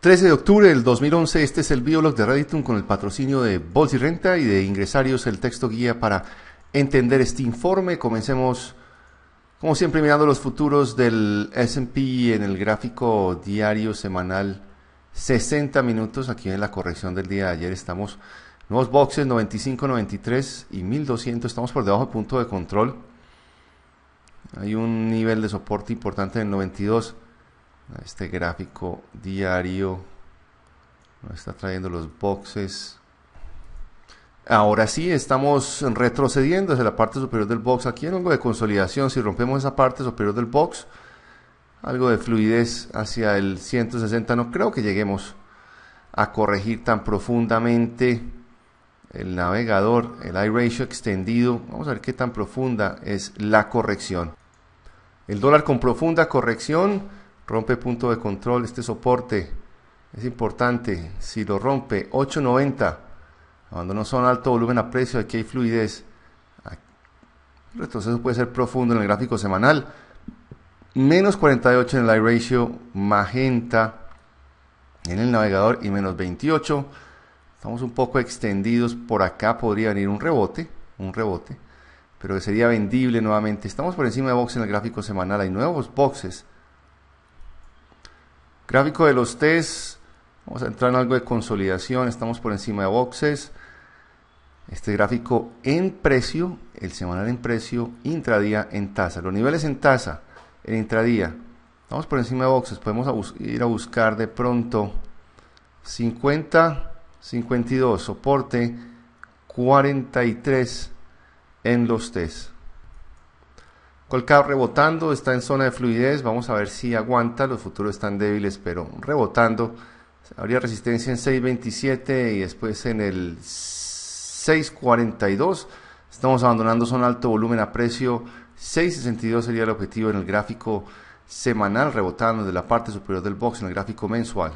13 de octubre del 2011, este es el Biolog de Redditum con el patrocinio de y Renta y de Ingresarios, el texto guía para entender este informe. Comencemos, como siempre, mirando los futuros del SP en el gráfico diario semanal 60 minutos. Aquí en la corrección del día de ayer estamos nuevos boxes 95, 93 y 1200. Estamos por debajo del punto de control. Hay un nivel de soporte importante en el 92 este gráfico diario. Nos está trayendo los boxes. Ahora sí, estamos retrocediendo hacia la parte superior del box. Aquí hay algo de consolidación. Si rompemos esa parte superior del box, algo de fluidez hacia el 160. No creo que lleguemos a corregir tan profundamente el navegador, el iRatio extendido. Vamos a ver qué tan profunda es la corrección. El dólar con profunda corrección Rompe punto de control, este soporte es importante. Si lo rompe, 890. cuando no son alto volumen a precio, aquí hay fluidez. El retroceso puede ser profundo en el gráfico semanal. Menos 48 en el iRatio, ratio, magenta en el navegador y menos 28. Estamos un poco extendidos por acá, podría venir un rebote, un rebote, pero sería vendible nuevamente. Estamos por encima de box en el gráfico semanal, hay nuevos boxes Gráfico de los test, vamos a entrar en algo de consolidación, estamos por encima de boxes. Este gráfico en precio, el semanal en precio, intradía en tasa. Los niveles en tasa, en intradía, estamos por encima de boxes, podemos ir a buscar de pronto 50, 52, soporte 43 en los test. Colcap rebotando, está en zona de fluidez, vamos a ver si aguanta, los futuros están débiles, pero rebotando. Habría resistencia en 6.27 y después en el 6.42. Estamos abandonando zona alto volumen a precio 6.62 sería el objetivo en el gráfico semanal, rebotando de la parte superior del box en el gráfico mensual.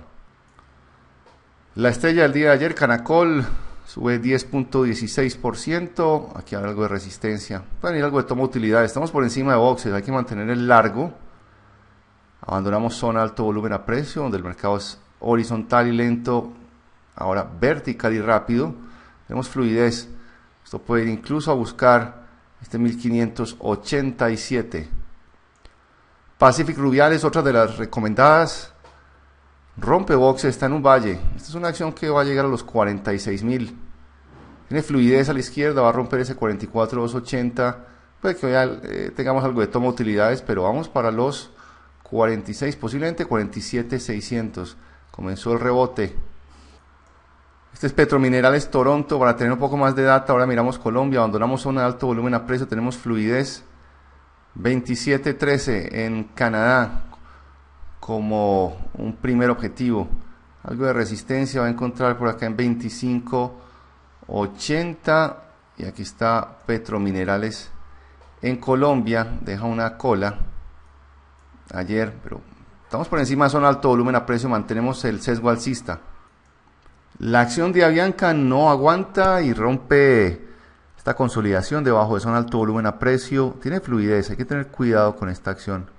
La estrella del día de ayer, Canacol, sube 10.16%, aquí hay algo de resistencia, Pueden ir algo de toma utilidad, estamos por encima de boxes, hay que mantener el largo, abandonamos zona alto volumen a precio, donde el mercado es horizontal y lento, ahora vertical y rápido, tenemos fluidez, esto puede ir incluso a buscar este 1587. Pacific es otra de las recomendadas, Rompebox está en un valle. Esta es una acción que va a llegar a los 46 mil. Tiene fluidez a la izquierda, va a romper ese 44.280. Puede que eh, tengamos algo de toma utilidades, pero vamos para los 46, posiblemente 47.600. Comenzó el rebote. Este es Petrominerales Toronto, para tener un poco más de data, ahora miramos Colombia, abandonamos zona de alto volumen a precio, tenemos fluidez 27.13 en Canadá, como un primer objetivo. Algo de resistencia va a encontrar por acá en 25.80 y aquí está Petrominerales en Colombia, deja una cola ayer, pero estamos por encima de zona alto volumen a precio, mantenemos el sesgo alcista. La acción de Avianca no aguanta y rompe esta consolidación debajo de zona alto volumen a precio. Tiene fluidez, hay que tener cuidado con esta acción.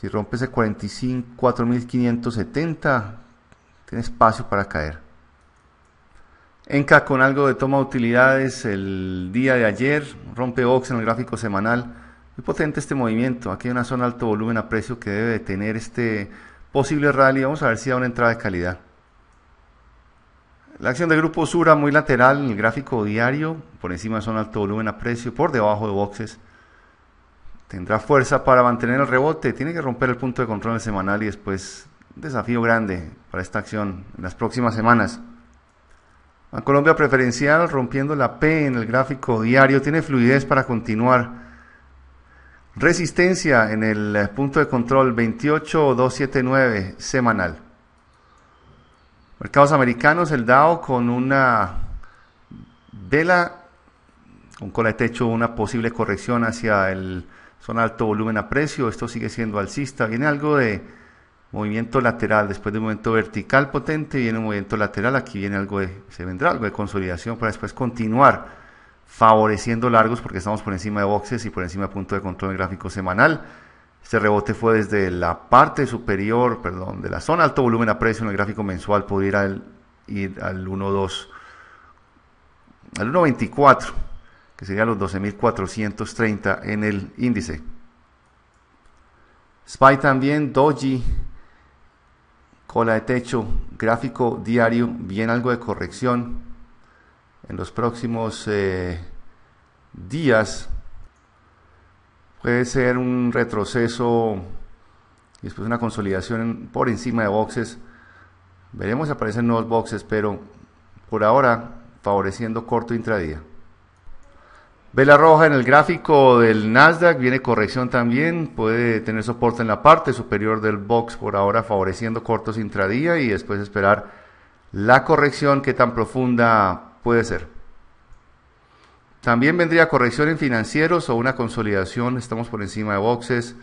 Si rompe ese 45, 4570, tiene espacio para caer. Enca con algo de toma de utilidades el día de ayer, rompe box en el gráfico semanal. Muy potente este movimiento. Aquí hay una zona alto volumen a precio que debe de tener este posible rally. Vamos a ver si da una entrada de calidad. La acción del grupo Sura muy lateral en el gráfico diario, por encima de zona alto volumen a precio, por debajo de boxes. Tendrá fuerza para mantener el rebote. Tiene que romper el punto de control semanal y después un desafío grande para esta acción en las próximas semanas. A Colombia preferencial rompiendo la P en el gráfico diario. Tiene fluidez para continuar. Resistencia en el eh, punto de control 28279 semanal. Mercados americanos, el Dow con una vela, Con cola de techo, una posible corrección hacia el son alto volumen a precio, esto sigue siendo alcista, viene algo de movimiento lateral, después de un movimiento vertical potente viene un movimiento lateral, aquí viene algo de, se vendrá algo de consolidación para después continuar favoreciendo largos porque estamos por encima de boxes y por encima de punto de control en gráfico semanal. Este rebote fue desde la parte superior, perdón, de la zona alto volumen a precio en el gráfico mensual, podría ir al, ir al 1.2, al 1.24 que serían los 12.430 en el índice. SPY también, Doji, cola de techo, gráfico diario, bien algo de corrección. En los próximos eh, días puede ser un retroceso y después una consolidación por encima de boxes. Veremos si aparecen nuevos boxes, pero por ahora favoreciendo corto intradía. Vela roja en el gráfico del Nasdaq, viene corrección también, puede tener soporte en la parte superior del box por ahora favoreciendo cortos intradía y después esperar la corrección que tan profunda puede ser. También vendría corrección en financieros o una consolidación, estamos por encima de boxes.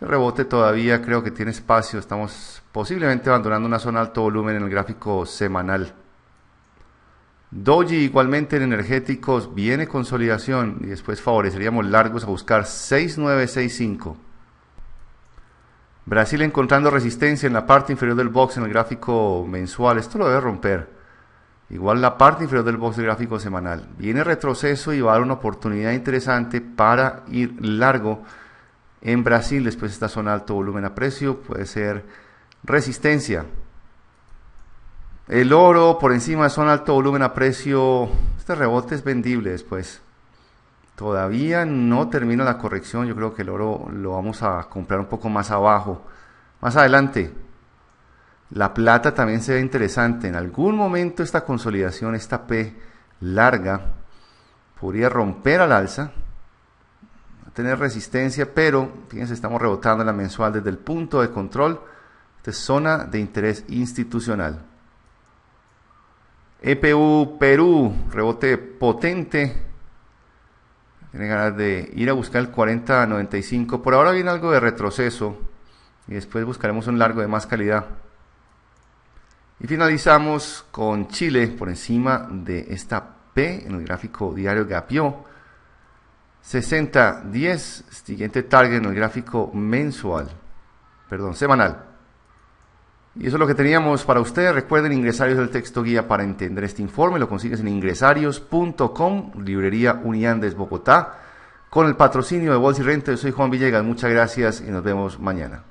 El rebote todavía creo que tiene espacio, estamos posiblemente abandonando una zona alto volumen en el gráfico semanal. Doji igualmente en energéticos viene consolidación y después favoreceríamos largos a buscar 6965. Brasil encontrando resistencia en la parte inferior del box en el gráfico mensual. Esto lo debe romper. Igual la parte inferior del box del gráfico semanal. Viene retroceso y va a dar una oportunidad interesante para ir largo en Brasil. Después esta zona alto volumen a precio puede ser resistencia. El oro por encima es zona alto volumen a precio. Este rebote es vendible después. Todavía no termina la corrección. Yo creo que el oro lo vamos a comprar un poco más abajo. Más adelante. La plata también se ve interesante. En algún momento esta consolidación, esta P larga, podría romper al alza. A tener resistencia, pero fíjense, estamos rebotando la mensual desde el punto de control. Esta es zona de interés institucional. EPU Perú, rebote potente. Tiene ganas de ir a buscar el 40-95. Por ahora viene algo de retroceso. Y después buscaremos un largo de más calidad. Y finalizamos con Chile por encima de esta P en el gráfico diario Gapio, 60-10, siguiente target en el gráfico mensual, perdón, semanal. Y eso es lo que teníamos para ustedes. Recuerden, Ingresarios del texto guía para entender este informe. Lo consigues en ingresarios.com, librería Uniandes, Bogotá, con el patrocinio de Bolsa y Renta. Yo soy Juan Villegas. Muchas gracias y nos vemos mañana.